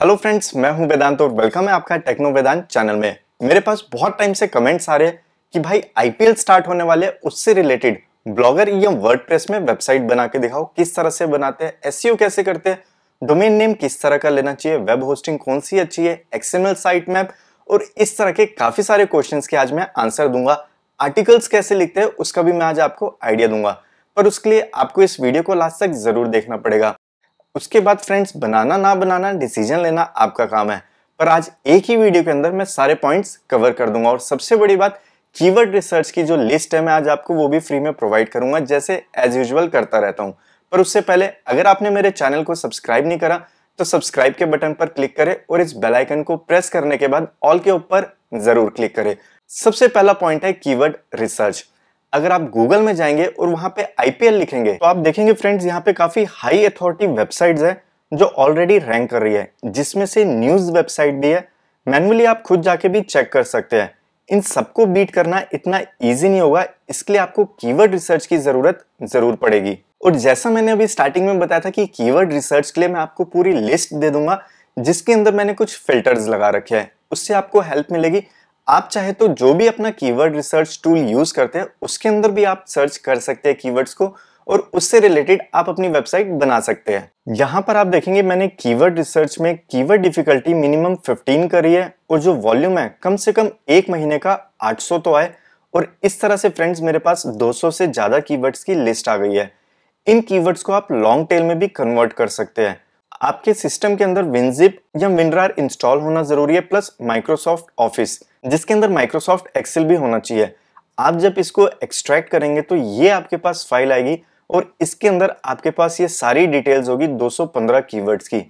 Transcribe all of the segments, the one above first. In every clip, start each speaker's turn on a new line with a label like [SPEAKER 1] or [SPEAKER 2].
[SPEAKER 1] hello friends मैं हूं वेदांत और वेलकम है आपका टेक्नो वेदांत चैनल में मेरे पास बहुत टाइम से कमेंट्स आ रहे हैं कि भाई आईपीएल स्टार्ट होने वाले उससे रिलेटेड ब्लॉगर या वर्डप्रेस में वेबसाइट बना के दिखाओ किस तरह से बनाते हैं एस e कैसे करते हैं डोमेन नेम किस तरह का लेना चाहिए वेब होस्टिंग कौन सी अच्छी है एक्सएमएल साइट मैप और इस तरह के काफी सारे क्वेश्चन के आज मैं आंसर दूंगा आर्टिकल्स कैसे लिखते हैं उसका भी मैं आज आपको आइडिया दूंगा पर उसके लिए आपको इस वीडियो को लास्ट तक जरूर देखना पड़ेगा उसके बाद फ्रेंड्स बनाना ना बनाना डिसीजन लेना आपका काम है पर आज एक ही वीडियो के अंदर मैं सारे पॉइंट्स कवर कर दूंगा और सबसे बड़ी बात कीवर्ड रिसर्च की जो लिस्ट है मैं आज आपको वो भी फ्री में प्रोवाइड करूंगा जैसे एज यूजल करता रहता हूँ पर उससे पहले अगर आपने मेरे चैनल को सब्सक्राइब नहीं करा तो सब्सक्राइब के बटन पर क्लिक करें और इस बेल आइकन को प्रेस करने के बाद ऑल के ऊपर जरूर क्लिक करें सबसे पहला पॉइंट है कीवर्ड रिसर्च अगर आप गूगल में जाएंगे और वहां पे आईपीएल लिखेंगे तो आप देखेंगे फ्रेंड्स यहाँ पे काफी हाई अथॉरिटी वेबसाइट्स है जो ऑलरेडी रैंक कर रही है जिसमें से न्यूज वेबसाइट भी है मैनुअली आप खुद जाके भी चेक कर सकते हैं इन सबको बीट करना इतना ईजी नहीं होगा इसके लिए आपको कीवर्ड रिसर्च की जरूरत जरूर पड़ेगी और जैसा मैंने अभी स्टार्टिंग में बताया था कि कीवर्ड रिसर्च के लिए मैं आपको पूरी लिस्ट दे दूंगा जिसके अंदर मैंने कुछ फिल्टर्स लगा रखे हैं उससे आपको हेल्प मिलेगी आप चाहे तो जो भी अपना कीवर्ड रिसर्च टूल यूज़ करते हैं उसके अंदर भी आप सर्च कर सकते हैं कीवर्ड्स को और उससे रिलेटेड आप अपनी वेबसाइट बना सकते हैं यहाँ पर आप देखेंगे मैंने कीवर्ड रिसर्च में कीवर्ड डिफिकल्टी मिनिमम 15 करी है और जो वॉल्यूम है कम से कम एक महीने का 800 तो आए और इस तरह से फ्रेंड्स मेरे पास 200 से ज़्यादा कीवर्ड्स की लिस्ट आ गई है इन कीवर्ड्स को आप लॉन्ग टेल में भी कन्वर्ट कर सकते हैं आपके सिस्टम के अंदर विनजिप या विनरार इंस्टॉल होना ज़रूरी है प्लस माइक्रोसॉफ्ट ऑफिस जिसके अंदर माइक्रोसॉफ्ट एक्सेल भी होना चाहिए आप जब इसको एक्सट्रैक्ट करेंगे तो ये आपके पास फाइल आएगी और इसके अंदर आपके पास ये सारी डिटेल्स होगी 215 कीवर्ड्स की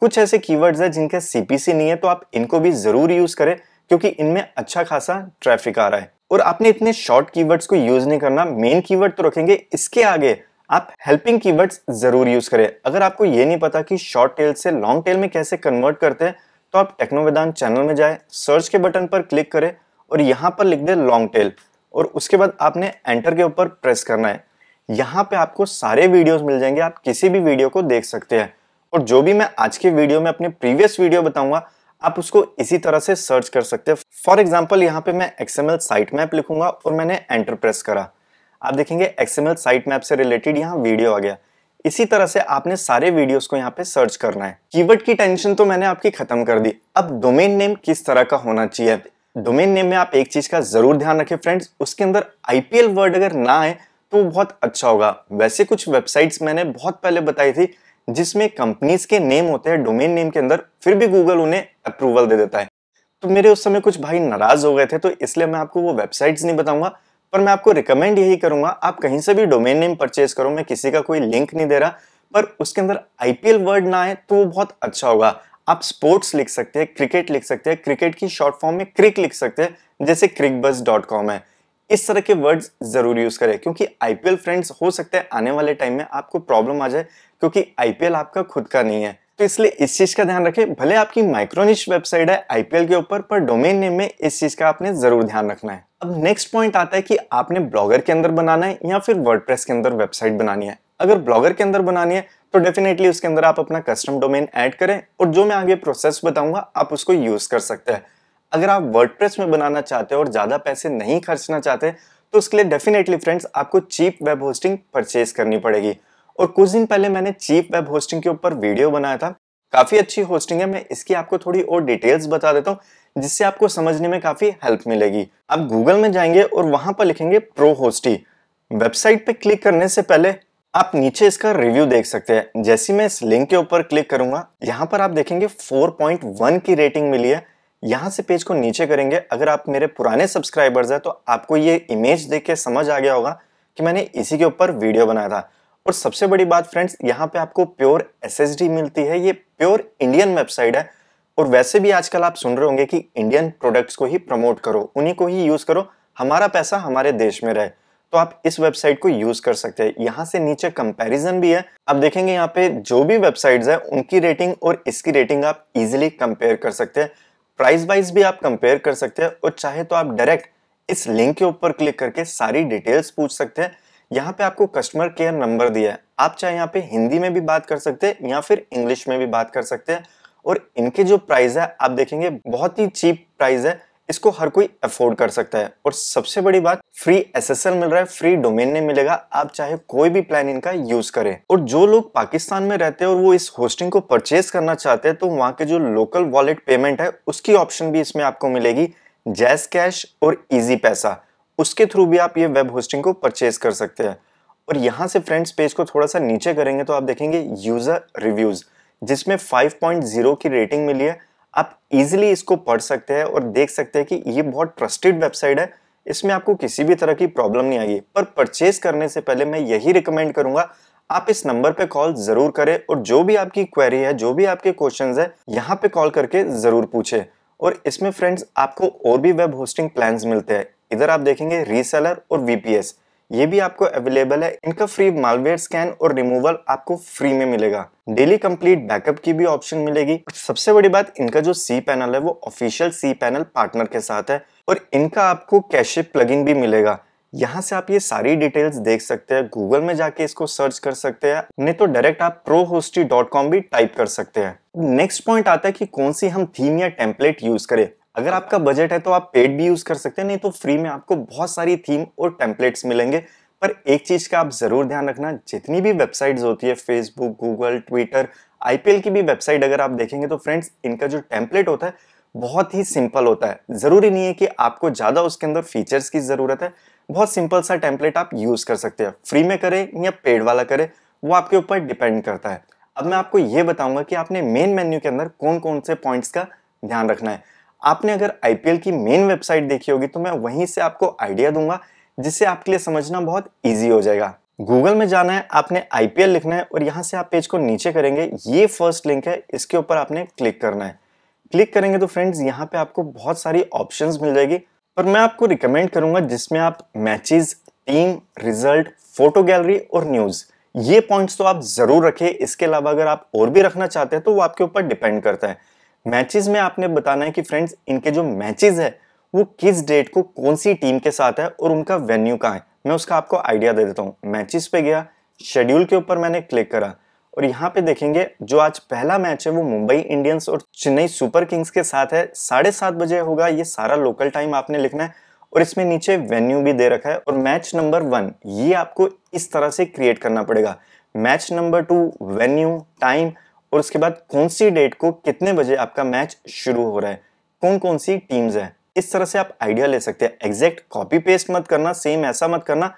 [SPEAKER 1] कुछ ऐसे कीवर्ड्स हैं जिनका सीपीसी नहीं है तो आप इनको भी ज़रूर यूज़ करें क्योंकि इनमें अच्छा खासा ट्रैफिक आ रहा है और आपने इतने शॉर्ट कीवर्ड्स को यूज़ नहीं करना मेन कीवर्ड तो रखेंगे इसके आगे आप हेल्पिंग कीवर्ड्स जरूर यूज करें अगर आपको ये नहीं पता कि शॉर्ट टेल से लॉन्ग टेल में कैसे कन्वर्ट करते हैं तो आप टेक्नोविदान चैनल में जाए सर्च के बटन पर क्लिक करें और यहाँ पर लिख दें लॉन्ग टेल और उसके बाद आपने एंटर के ऊपर प्रेस करना है यहाँ पे आपको सारे वीडियोस मिल जाएंगे आप किसी भी वीडियो को देख सकते हैं और जो भी मैं आज के वीडियो में अपने प्रीवियस वीडियो बताऊंगा आप उसको इसी तरह से सर्च कर सकते हैं फॉर एग्जाम्पल यहाँ पे मैं एक्सएमएल साइट मैप लिखूंगा और मैंने एंटर प्रेस करा आप देखेंगे एक्सएमएल साइट मैप से रिलेटेड यहाँ वीडियो आ गया इसी तरह से आपने सारे वीडियोस को यहाँ पे सर्च करना है कीवर्ड की टेंशन तो मैंने आपकी खत्म कर दी अब डोमेन नेम किस तरह का होना चाहिए डोमेन नेम में आप एक चीज का जरूर ध्यान रखें फ्रेंड्स उसके अंदर आईपीएल वर्ड अगर ना आए तो बहुत अच्छा होगा वैसे कुछ वेबसाइट्स मैंने बहुत पहले बताई थी जिसमें कंपनीज के नेम होते हैं डोमेन नेम के अंदर फिर भी गूगल उन्हें अप्रूवल दे देता है तो मेरे उस समय कुछ भाई नाराज हो गए थे तो इसलिए मैं आपको वो वेबसाइट्स नहीं बताऊंगा पर मैं आपको रिकमेंड यही करूंगा आप कहीं से भी डोमेन नेम परचेज करो मैं किसी का कोई लिंक नहीं दे रहा पर उसके अंदर आईपीएल वर्ड ना आए तो वो बहुत अच्छा होगा आप स्पोर्ट्स लिख सकते हैं क्रिकेट लिख सकते हैं क्रिकेट की शॉर्ट फॉर्म में क्रिक लिख सकते हैं जैसे क्रिकबस डॉट कॉम है इस तरह के वर्ड्स जरूर यूज करें क्योंकि आईपीएल फ्रेंड्स हो सकता है आने वाले टाइम में आपको प्रॉब्लम आ जाए क्योंकि आईपीएल आपका खुद का नहीं है तो इसलिए इस चीज़ का ध्यान रखें भले आपकी माइक्रोनिश वेबसाइट है आईपीएल के ऊपर पर डोमेन नेम में इस चीज़ का आपने ज़रूर ध्यान रखना है अब नेक्स्ट पॉइंट आता है कि आपने ब्लॉगर के अंदर बनाना है या फिर वर्ड के अंदर वेबसाइट बनानी है अगर ब्लॉगर के अंदर बनानी है तो डेफिनेटली उसके अंदर आप अपना कस्टम डोमेन ऐड करें और जो मैं आगे प्रोसेस बताऊंगा आप उसको यूज़ कर सकते हैं अगर आप वर्ड में बनाना चाहते हो और ज़्यादा पैसे नहीं खर्चना चाहते तो उसके लिए डेफिनेटली फ्रेंड्स आपको चीप वेब होस्टिंग परचेज करनी पड़ेगी और कुछ दिन पहले मैंने चीप वेब होस्टिंग के ऊपर वीडियो बनाया था काफ़ी अच्छी होस्टिंग है मैं इसकी आपको थोड़ी और डिटेल्स बता देता हूँ जिससे आपको समझने में काफ़ी हेल्प मिलेगी आप गूगल में जाएंगे और वहां पर लिखेंगे प्रो होस्टी वेबसाइट पर क्लिक करने से पहले आप नीचे इसका रिव्यू देख सकते हैं जैसे मैं इस लिंक के ऊपर क्लिक करूंगा यहाँ पर आप देखेंगे 4.1 की रेटिंग मिली है यहाँ से पेज को नीचे करेंगे अगर आप मेरे पुराने सब्सक्राइबर्स हैं तो आपको ये इमेज देख के समझ आ गया होगा कि मैंने इसी के ऊपर वीडियो बनाया था और सबसे बड़ी बात फ्रेंड्स यहाँ पे आपको प्योर एस मिलती है ये प्योर इंडियन वेबसाइट है और वैसे भी आजकल आप सुन रहे होंगे कि इंडियन प्रोडक्ट्स को ही प्रमोट करो उन्हीं को ही यूज़ करो हमारा पैसा हमारे देश में रहे तो आप इस वेबसाइट को यूज़ कर सकते हैं यहाँ से नीचे कंपेरिजन भी है आप देखेंगे यहाँ पे जो भी वेबसाइट है उनकी रेटिंग और इसकी रेटिंग आप इजिली कंपेयर कर सकते हैं प्राइस वाइज भी आप कंपेयर कर सकते हैं और चाहे तो आप डायरेक्ट इस लिंक के ऊपर क्लिक करके सारी डिटेल्स पूछ सकते हैं यहाँ पे आपको कस्टमर केयर नंबर दिया है आप चाहे यहाँ पे हिंदी में भी बात कर सकते हैं या फिर इंग्लिश में भी बात कर सकते हैं और इनके जो प्राइस है आप देखेंगे बहुत ही चीप प्राइस है इसको हर कोई अफोर्ड कर सकता है और सबसे बड़ी बात फ्री एसएसएल मिल रहा है फ्री डोमेन नेम मिलेगा आप चाहे कोई भी प्लान इनका यूज करें और जो लोग पाकिस्तान में रहते हैं और वो इस होस्टिंग को परचेज करना चाहते हैं तो वहाँ के जो लोकल वॉलेट पेमेंट है उसकी ऑप्शन भी इसमें आपको मिलेगी जैस कैश और इजी पैसा उसके थ्रू भी आप ये वेब होस्टिंग को परचेज कर सकते हैं और यहाँ से फ्रेंड्स पेज को थोड़ा सा नीचे करेंगे तो आप देखेंगे यूज़र रिव्यूज़ जिसमें 5.0 की रेटिंग मिली है आप इजिली इसको पढ़ सकते हैं और देख सकते हैं कि ये बहुत ट्रस्टेड वेबसाइट है इसमें आपको किसी भी तरह की प्रॉब्लम नहीं आएगी पर परचेज करने से पहले मैं यही रिकमेंड करूंगा आप इस नंबर पे कॉल जरूर करें और जो भी आपकी क्वेरी है जो भी आपके क्वेश्चन है यहाँ पे कॉल करके जरूर पूछें और इसमें फ्रेंड्स आपको और भी वेब होस्टिंग प्लान्स मिलते हैं इधर आप देखेंगे रीसेलर और वीपीएस ये भी आपको अवेलेबल है इनका फ्री मालवेयर स्कैन और रिमूवल आपको फ्री में मिलेगा डेली कंप्लीट बैकअप की भी ऑप्शन मिलेगी सबसे बड़ी बात इनका जो सी पैनल है वो ऑफिशियल सी पैनल पार्टनर के साथ है और इनका आपको कैशे प्लगइन भी मिलेगा यहाँ से आप ये सारी डिटेल्स देख सकते हैं गूगल में जाके इसको सर्च कर सकते हैं नहीं तो डायरेक्ट आप कॉम भी टाइप कर सकते हैं नेक्स्ट पॉइंट आता है कि कौन सी हम थीम या टेम्पलेट यूज करें अगर आपका बजट है तो आप पेड भी यूज कर सकते हैं नहीं तो फ्री में आपको बहुत सारी थीम और टेम्पलेट्स मिलेंगे पर एक चीज का आप जरूर ध्यान रखना जितनी भी वेबसाइट्स होती है फेसबुक गूगल ट्विटर आईपीएल की भी वेबसाइट अगर आप देखेंगे तो फ्रेंड्स इनका जो टेम्पलेट होता है बहुत ही सिंपल होता है ज़रूरी नहीं है कि आपको ज़्यादा उसके अंदर फीचर्स की ज़रूरत है बहुत सिंपल सा टेम्पलेट आप यूज़ कर सकते हैं फ्री में करें या पेड वाला करें वो आपके ऊपर डिपेंड करता है अब मैं आपको ये बताऊंगा कि आपने मेन मेन्यू के अंदर कौन कौन से पॉइंट्स का ध्यान रखना है आपने अगर आई की मेन वेबसाइट देखी होगी तो मैं वहीं से आपको आइडिया दूंगा जिससे आपके लिए समझना बहुत ईजी हो जाएगा गूगल में जाना है आपने आई लिखना है और यहाँ से आप पेज को नीचे करेंगे ये फर्स्ट लिंक है इसके ऊपर आपने क्लिक करना है क्लिक करेंगे तो फ्रेंड्स यहाँ पे आपको बहुत सारी ऑप्शंस मिल जाएगी पर मैं आपको रिकमेंड करूंगा जिसमें आप matches team result photo gallery और न्यूज ये पॉइंट्स तो आप जरूर रखें इसके अलावा अगर आप और भी रखना चाहते हैं तो वो आपके ऊपर डिपेंड करता है मैचेस में आपने बताना है कि फ्रेंड्स इनके जो मैचेस है वो किस डेट को कौन सी टीम के साथ है और उनका वेन्यू कहाँ है मैं उसका आपको आइडिया दे देता हूँ मैचेस पे गया शेड्यूल के ऊपर मैंने क्लिक करा और यहाँ पे देखेंगे जो आज पहला मैच है वो मुंबई इंडियंस और चेन्नई सुपर किंग्स के साथ है साढ़े सात बजे होगा ये सारा लोकल टाइम आपने लिखना है और इसमें नीचे वेन्यू भी दे रखा है और मैच नंबर वन ये आपको इस तरह से क्रिएट करना पड़ेगा match number two venue time और उसके बाद कौन सी डेट को कितने बजे आपका मैच शुरू हो रहा है कौन कौन सी टीम्स हैं इस तरह से आप आइडिया ले सकते हैं एग्जैक्ट कॉपी पेस्ट मत करना सेम ऐसा मत करना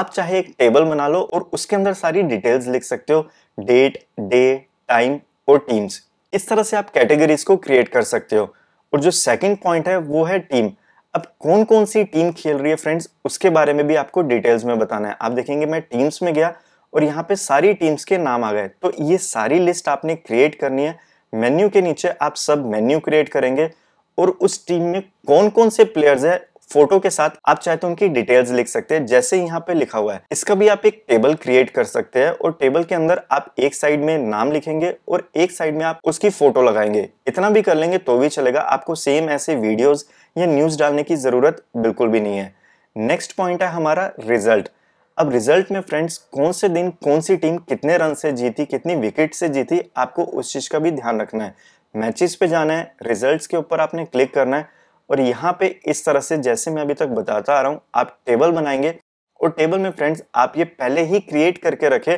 [SPEAKER 1] आप चाहे एक टेबल बना लो और उसके अंदर सारी डिटेल्स लिख सकते हो डेट डे टाइम और टीम्स इस तरह से आप कैटेगरीज को क्रिएट कर सकते हो और जो सेकंड पॉइंट है वो है टीम अब कौन कौन सी टीम खेल रही है फ्रेंड्स उसके बारे में भी आपको डिटेल्स में बताना है आप देखेंगे मैं टीम्स में गया और यहाँ पे सारी टीम्स के नाम आ गए तो ये सारी लिस्ट आपने क्रिएट करनी है मेन्यू के नीचे आप सब मेन्यू क्रिएट करेंगे और उस टीम में कौन कौन से प्लेयर्स है फोटो के साथ आप चाहे तो उनकी डिटेल्स लिख सकते हैं जैसे यहाँ पे लिखा हुआ है इसका भी आप एक टेबल क्रिएट कर सकते हैं और टेबल के अंदर आप एक साइड में नाम लिखेंगे और एक साइड में आप उसकी फोटो लगाएंगे इतना भी कर लेंगे तो भी चलेगा आपको सेम ऐसे वीडियोस या न्यूज डालने की जरूरत बिल्कुल भी नहीं है नेक्स्ट पॉइंट है हमारा रिजल्ट अब रिजल्ट में फ्रेंड्स कौन से दिन कौन सी टीम कितने रन से जीती कितनी विकेट से जीती आपको उस चीज़ का भी ध्यान रखना है मैचेस पे जाना है रिजल्ट्स के ऊपर आपने क्लिक करना है और यहाँ पे इस तरह से जैसे मैं अभी तक बताता आ रहा हूँ आप टेबल बनाएंगे और टेबल में फ्रेंड्स आप ये पहले ही क्रिएट करके रखे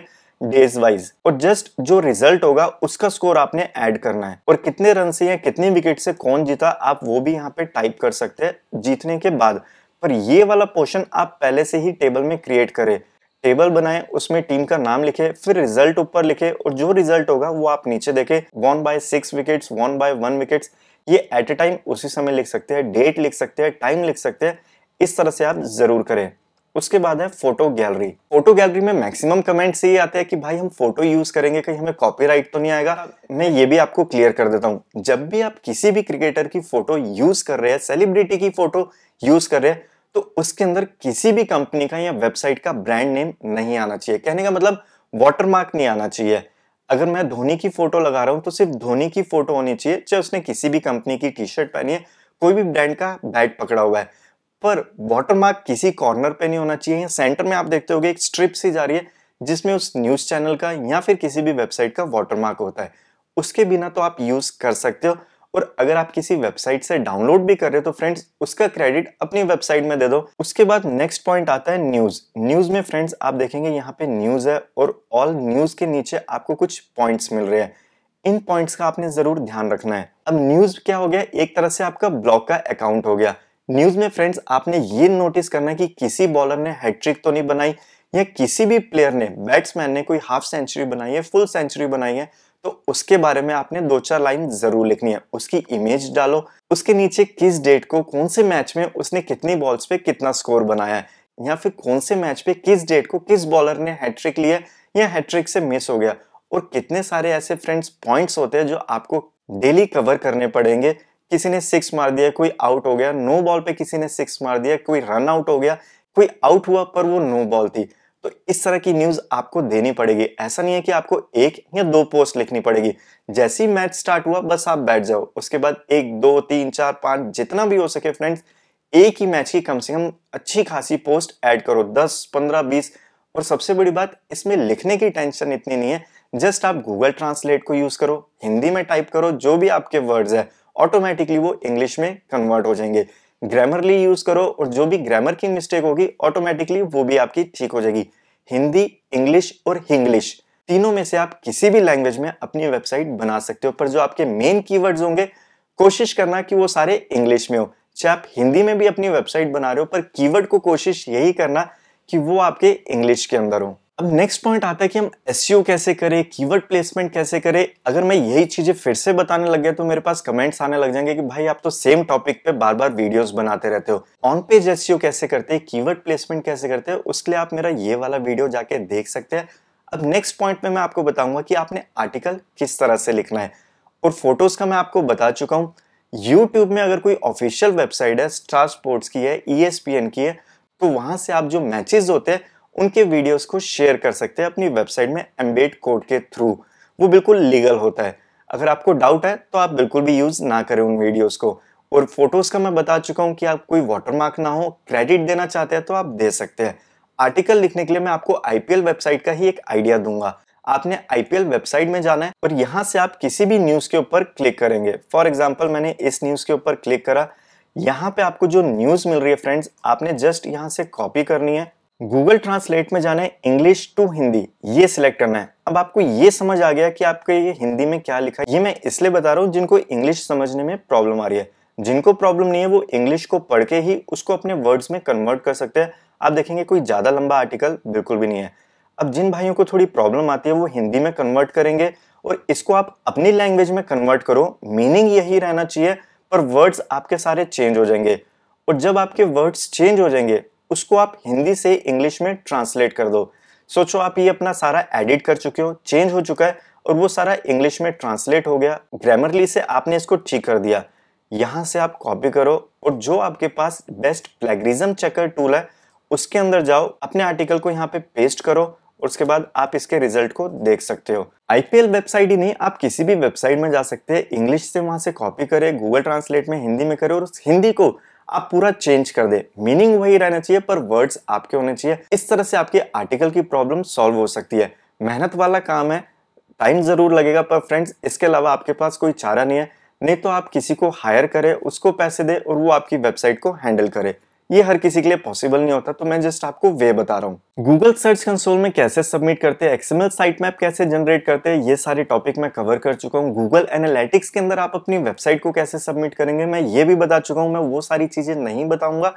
[SPEAKER 1] डेज वाइज और जस्ट जो रिजल्ट होगा उसका स्कोर आपने ऐड करना है और कितने रन से या कितनी विकेट से कौन जीता आप वो भी यहाँ पे टाइप कर सकते हैं जीतने के बाद पर ये वाला पोर्शन आप पहले से ही टेबल में क्रिएट करें टेबल बनाए उसमें टीम का नाम लिखे फिर रिजल्ट ऊपर लिखे और जो रिजल्ट होगा वो आप नीचे देखे one by six wickets one by one wickets ये एट ए टाइम उसी समय लिख सकते हैं डेट लिख सकते हैं टाइम लिख सकते हैं इस तरह से आप जरूर करें उसके बाद है फोटो गैलरी फोटो गैलरी में मैक्सिमम कमेंट से ये आते हैं कि भाई हम फोटो यूज करेंगे कहीं हमें कॉपीराइट तो नहीं आएगा मैं ये भी आपको क्लियर कर देता हूँ जब भी आप किसी भी क्रिकेटर की फोटो यूज कर रहे हैं सेलिब्रिटी की फोटो यूज कर रहे हैं तो उसके अंदर किसी भी कंपनी का या वेबसाइट का ब्रांड नेम नहीं आना चाहिए कहने का मतलब वाटरमार्क नहीं आना चाहिए अगर मैं धोनी की फोटो लगा रहा हूं तो सिर्फ धोनी की फोटो होनी चाहिए चाहे उसने किसी भी कंपनी की टी शर्ट पहनी है कोई भी ब्रांड का बैट पकड़ा हुआ है पर वाटरमार्क किसी कॉर्नर पे नहीं होना चाहिए या सेंटर में आप देखते होगे एक स्ट्रिप सी जा रही है जिसमें उस न्यूज़ चैनल का या फिर किसी भी वेबसाइट का वाटरमार्क होता है उसके बिना तो आप यूज़ कर सकते हो और अगर आप किसी वेबसाइट से डाउनलोड भी कर रहे हो तो फ्रेंड्स उसका क्रेडिट अपनी वेबसाइट में दे दो उसके बाद नेक्स्ट पॉइंट आता है न्यूज न्यूज में फ्रेंड्स आप देखेंगे यहाँ पे न्यूज है और ऑल न्यूज के नीचे आपको कुछ पॉइंट्स मिल रहे हैं इन पॉइंट्स का आपने जरूर ध्यान रखना है अब न्यूज क्या हो गया एक तरह से आपका ब्लॉग का अकाउंट हो गया न्यूज में फ्रेंड्स आपने ये नोटिस करना है कि किसी बॉलर ने हैट्रिक तो नहीं बनाई या किसी भी प्लेयर ने बैट्समैन ने कोई हाफ सेंचुरी बनाई है फुल सेंचुरी बनाई है तो उसके बारे में आपने दो चार लाइन जरूर लिखनी है उसकी इमेज डालो उसके नीचे किस डेट को कौन से मैच में उसने कितनी बॉल्स पे कितना स्कोर बनाया है या फिर कौन से मैच पे किस डेट को किस बॉलर ने हैट्रिक लिया या हैट्रिक से मिस हो गया और कितने सारे ऐसे फ्रेंड्स पॉइंट्स होते हैं जो आपको डेली कवर करने पड़ेंगे किसी ने सिक्स मार दिया कोई आउट हो गया नो बॉल पे किसी ने सिक्स मार दिया कोई रन आउट हो गया कोई आउट हुआ पर वो नो बॉल थी तो इस तरह की न्यूज आपको देनी पड़ेगी ऐसा नहीं है कि आपको एक या दो पोस्ट लिखनी पड़ेगी जैसे ही मैच स्टार्ट हुआ बस आप बैठ जाओ उसके बाद एक दो तीन चार पांच जितना भी हो सके फ्रेंड्स एक ही मैच की कम से कम अच्छी खासी पोस्ट ऐड करो दस पंद्रह बीस और सबसे बड़ी बात इसमें लिखने की टेंशन इतनी नहीं है जस्ट आप गूगल ट्रांसलेट को यूज करो हिंदी में टाइप करो जो भी आपके वर्ड्स है ऑटोमेटिकली वो इंग्लिश में कन्वर्ट हो जाएंगे ग्रामरली यूज करो और जो भी ग्रामर की मिस्टेक होगी ऑटोमेटिकली वो भी आपकी ठीक हो जाएगी हिंदी इंग्लिश और हिंग्लिश तीनों में से आप किसी भी लैंग्वेज में अपनी वेबसाइट बना सकते हो पर जो आपके मेन कीवर्ड्स होंगे कोशिश करना कि वो सारे इंग्लिश में हो चाहे आप हिंदी में भी अपनी वेबसाइट बना रहे हो पर कीवर्ड को कोशिश यही करना कि वो आपके इंग्लिश के अंदर हो अब नेक्स्ट पॉइंट आता है कि हम एस e कैसे करें कीवर्ड प्लेसमेंट कैसे करें अगर मैं यही चीज़ें फिर से बताने लग गया तो मेरे पास कमेंट्स आने लग जाएंगे कि भाई आप तो सेम टॉपिक पे बार बार वीडियोस बनाते रहते हो ऑन पेज एस कैसे करते हैं कीवर्ड प्लेसमेंट कैसे करते हैं उसके लिए आप मेरा ये वाला वीडियो जाके देख सकते हैं अब नेक्स्ट पॉइंट में मैं आपको बताऊंगा कि आपने आर्टिकल किस तरह से लिखना है और फोटोज़ का मैं आपको बता चुका हूँ यूट्यूब में अगर कोई ऑफिशियल वेबसाइट है स्टार स्पोर्ट्स की है ई e की है तो वहां से आप जो मैचेज होते हैं उनके वीडियोस को शेयर कर सकते हैं अपनी वेबसाइट में एम्बेड कोड के थ्रू वो बिल्कुल लीगल होता है अगर आपको डाउट है तो आप बिल्कुल भी यूज़ ना करें उन वीडियोस को और फोटोज़ का मैं बता चुका हूँ कि आप कोई वाटरमार्क ना हो क्रेडिट देना चाहते हैं तो आप दे सकते हैं आर्टिकल लिखने के लिए मैं आपको आईपीएल वेबसाइट का ही एक आइडिया दूंगा आपने आईपीएल वेबसाइट में जाना है और यहाँ से आप किसी भी न्यूज़ के ऊपर क्लिक करेंगे फॉर एग्जाम्पल मैंने इस न्यूज़ के ऊपर क्लिक करा यहाँ पे आपको जो न्यूज़ मिल रही है फ्रेंड्स आपने जस्ट यहाँ से कॉपी करनी है गूगल ट्रांसलेट में जाना है इंग्लिश टू हिंदी ये सिलेक्ट करना है अब आपको ये समझ आ गया कि आपके ये हिंदी में क्या लिखा है ये मैं इसलिए बता रहा हूँ जिनको इंग्लिश समझने में प्रॉब्लम आ रही है जिनको प्रॉब्लम नहीं है वो इंग्लिश को पढ़ के ही उसको अपने वर्ड्स में कन्वर्ट कर सकते हैं आप देखेंगे कोई ज़्यादा लंबा आर्टिकल बिल्कुल भी नहीं है अब जिन भाइयों को थोड़ी प्रॉब्लम आती है वो हिंदी में कन्वर्ट करेंगे और इसको आप अपनी लैंग्वेज में कन्वर्ट करो मीनिंग यही रहना चाहिए पर वर्ड्स आपके सारे चेंज हो जाएंगे और जब आपके वर्ड्स चेंज हो जाएंगे उसको आप हिंदी से इंग्लिश में ट्रांसलेट कर दो सोचो आप ये अपना सारा एडिट कर चुके हो चेंज हो चुका है और वो सारा इंग्लिश में ट्रांसलेट हो गया ग्रामरली से आपने इसको ठीक कर दिया यहाँ से आप कॉपी करो और जो आपके पास बेस्ट प्लेगरिज्म चेकर टूल है उसके अंदर जाओ अपने आर्टिकल को यहाँ पे पेस्ट करो और उसके बाद आप इसके रिजल्ट को देख सकते हो आईपीएल वेबसाइट ही नहीं आप किसी भी वेबसाइट में जा सकते हैं इंग्लिश से वहां से कॉपी करें गूगल ट्रांसलेट में हिंदी में करें और उस हिंदी को आप पूरा चेंज कर दे मीनिंग वही रहना चाहिए पर वर्ड्स आपके होने चाहिए इस तरह से आपके आर्टिकल की प्रॉब्लम सॉल्व हो सकती है मेहनत वाला काम है टाइम ज़रूर लगेगा पर फ्रेंड्स इसके अलावा आपके पास कोई चारा नहीं है नहीं तो आप किसी को हायर करें उसको पैसे दे और वो आपकी वेबसाइट को हैंडल करे ये हर किसी के लिए पॉसिबल नहीं होता तो मैं जस्ट आपको वे बता रहा हूँ गूगल सर्च कंसोल में कैसे सबमिट करते हैं एक्सएमएल साइट मैप कैसे जनरेट करते हैं ये सारे टॉपिक मैं कवर कर चुका हूँ गूगल एनालिटिक्स के अंदर आप अपनी वेबसाइट को कैसे सबमिट करेंगे मैं ये भी बता चुका हूँ मैं वो सारी चीजें नहीं बताऊंगा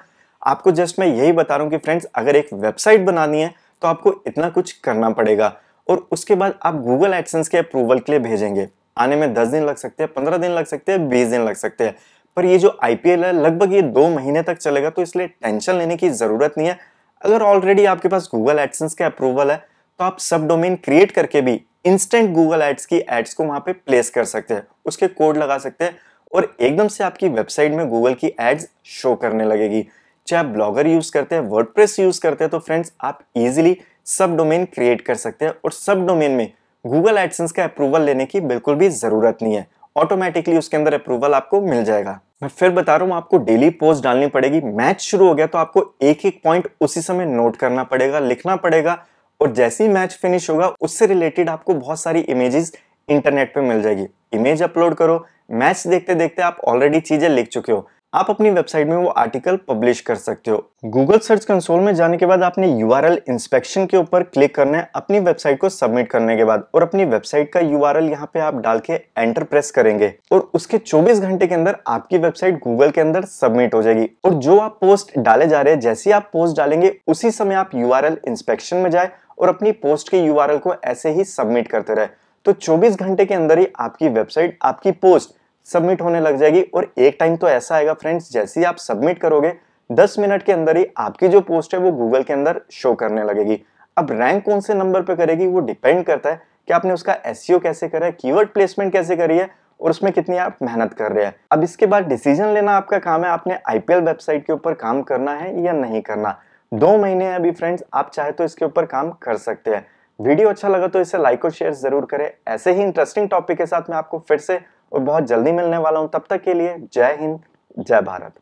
[SPEAKER 1] आपको जस्ट मैं यही बता रहा हूँ कि फ्रेंड्स अगर एक वेबसाइट बनानी है तो आपको इतना कुछ करना पड़ेगा और उसके बाद आप गूगल एडसेंस के अप्रूवल के लिए भेजेंगे आने में दस दिन लग सकते हैं पंद्रह दिन लग सकते हैं बीस दिन लग सकते हैं पर ये जो आईपीएल है लगभग ये दो महीने तक चलेगा तो इसलिए टेंशन लेने की ज़रूरत नहीं है अगर ऑलरेडी आपके पास गूगल एडसेंस का अप्रूवल है तो आप सब डोमेन क्रिएट करके भी इंस्टेंट गूगल एड्स की एड्स को वहां पे प्लेस कर सकते हैं उसके कोड लगा सकते हैं और एकदम से आपकी वेबसाइट में गूगल की एड्स शो करने लगेगी चाहे आप ब्लॉगर यूज़ करते हैं वर्ड यूज़ करते हैं तो फ्रेंड्स आप इजिली सब डोमेन क्रिएट कर सकते हैं और सब डोमेन में गूगल एडसेंस का अप्रूवल लेने की बिल्कुल भी ज़रूरत नहीं है ऑटोमेटिकली उसके अंदर अप्रूवल आपको मिल जाएगा मैं फिर बता रहा हूँ आपको डेली पोस्ट डालनी पड़ेगी मैच शुरू हो गया तो आपको एक एक पॉइंट उसी समय नोट करना पड़ेगा लिखना पड़ेगा और जैसे ही मैच फिनिश होगा उससे रिलेटेड आपको बहुत सारी इमेजेस इंटरनेट पे मिल जाएगी इमेज अपलोड करो मैच देखते देखते आप ऑलरेडी चीज़ें लिख चुके हो आप अपनी वेबसाइट में वो आर्टिकल पब्लिश कर सकते हो गूगल सर्च कंसोल में जाने के बाद आपने यू इंस्पेक्शन के ऊपर क्लिक करना है अपनी वेबसाइट को सबमिट करने के बाद और अपनी वेबसाइट का यू आर यहाँ पे आप डाल के एंटर प्रेस करेंगे और उसके 24 घंटे के अंदर आपकी वेबसाइट गूगल के अंदर सबमिट हो जाएगी और जो आप पोस्ट डाले जा रहे हैं जैसे आप पोस्ट डालेंगे उसी समय आप यू इंस्पेक्शन में जाए और अपनी पोस्ट के यू को ऐसे ही सबमिट करते रहे तो 24 घंटे के अंदर ही आपकी वेबसाइट आपकी पोस्ट सबमिट होने लग जाएगी और एक टाइम तो ऐसा आएगा फ्रेंड्स जैसे ही आप सबमिट करोगे 10 मिनट के अंदर ही आपकी जो पोस्ट है वो गूगल के अंदर शो करने लगेगी अब रैंक कौन से नंबर पर करेगी वो डिपेंड करता है कि आपने उसका एस e कैसे करा है कीवर्ड प्लेसमेंट कैसे करी है और उसमें कितनी आप मेहनत कर रहे हैं अब इसके बाद डिसीजन लेना आपका काम है आपने आईपीएल वेबसाइट के ऊपर काम करना है या नहीं करना दो महीने अभी फ्रेंड्स आप चाहे तो इसके ऊपर काम कर सकते हैं वीडियो अच्छा लगा तो इसे लाइक और शेयर जरूर करें ऐसे ही इंटरेस्टिंग टॉपिक के साथ मैं आपको फिर से और बहुत जल्दी मिलने वाला हूँ तब तक के लिए जय हिंद जय भारत